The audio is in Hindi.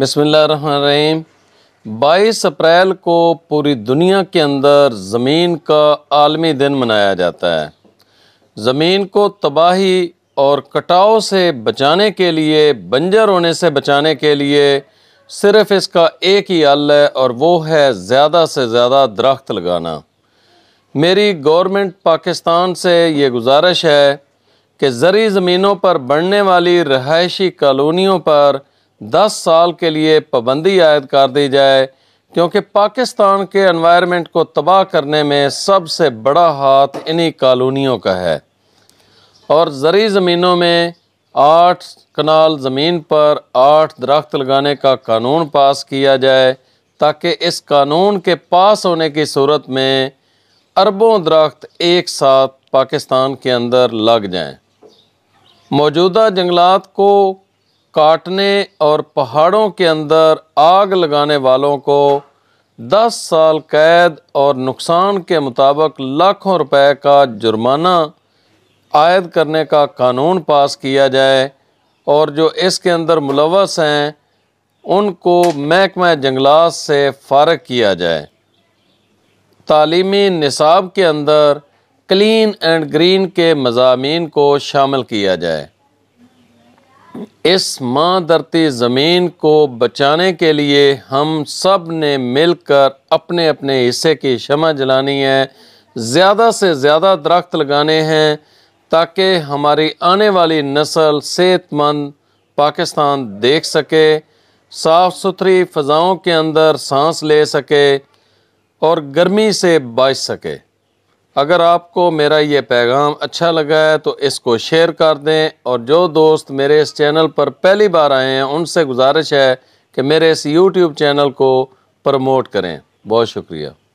बसमीम बाईस अप्रैल को पूरी दुनिया के अंदर ज़मीन का आलमी दिन मनाया जाता है ज़मीन को तबाही और कटाव से बचाने के लिए बंजर होने से बचाने के लिए सिर्फ इसका एक ही हल है और वो है ज़्यादा से ज़्यादा दरख्त लगाना मेरी गवर्नमेंट पाकिस्तान से ये गुजारिश है कि ज़री ज़मीनों पर बढ़ने वाली रहायशी कॉलोनीों पर दस साल के लिए पाबंदी आयद कर दी जाए क्योंकि पाकिस्तान के इन्वायरमेंट को तबाह करने में सबसे बड़ा हाथ इन्हीं कॉलोनियों का है और ज़री ज़मीनों में आठ कनाल ज़मीन पर आठ दरख्त लगाने का कानून पास किया जाए ताकि इस कानून के पास होने की सूरत में अरबों दरख्त एक साथ पाकिस्तान के अंदर लग जाएं। मौजूदा जंगलात को काटने और पहाड़ों के अंदर आग लगाने वालों को दस साल कैद और नुकसान के मुताबिक लाखों रुपए का जुर्माना आयद करने का कानून पास किया जाए और जो इसके अंदर मुलवस हैं उनको महकमा जंगलात से फारग किया जाए तालीमी निसाब के अंदर क्लीन एंड ग्रीन के मजामी को शामिल किया जाए इस माँ धरती ज़मीन को बचाने के लिए हम सब ने मिलकर अपने अपने हिस्से की क्षमा जलानी है ज़्यादा से ज़्यादा दरख्त लगाने हैं ताकि हमारी आने वाली नस्ल सेहतमंद पाकिस्तान देख सके साफ़ सुथरी फ़जाओं के अंदर सांस ले सके और गर्मी से बच सके अगर आपको मेरा ये पैगाम अच्छा लगा है तो इसको शेयर कर दें और जो दोस्त मेरे इस चैनल पर पहली बार आए हैं उनसे गुजारिश है कि मेरे इस यूट्यूब चैनल को प्रमोट करें बहुत शुक्रिया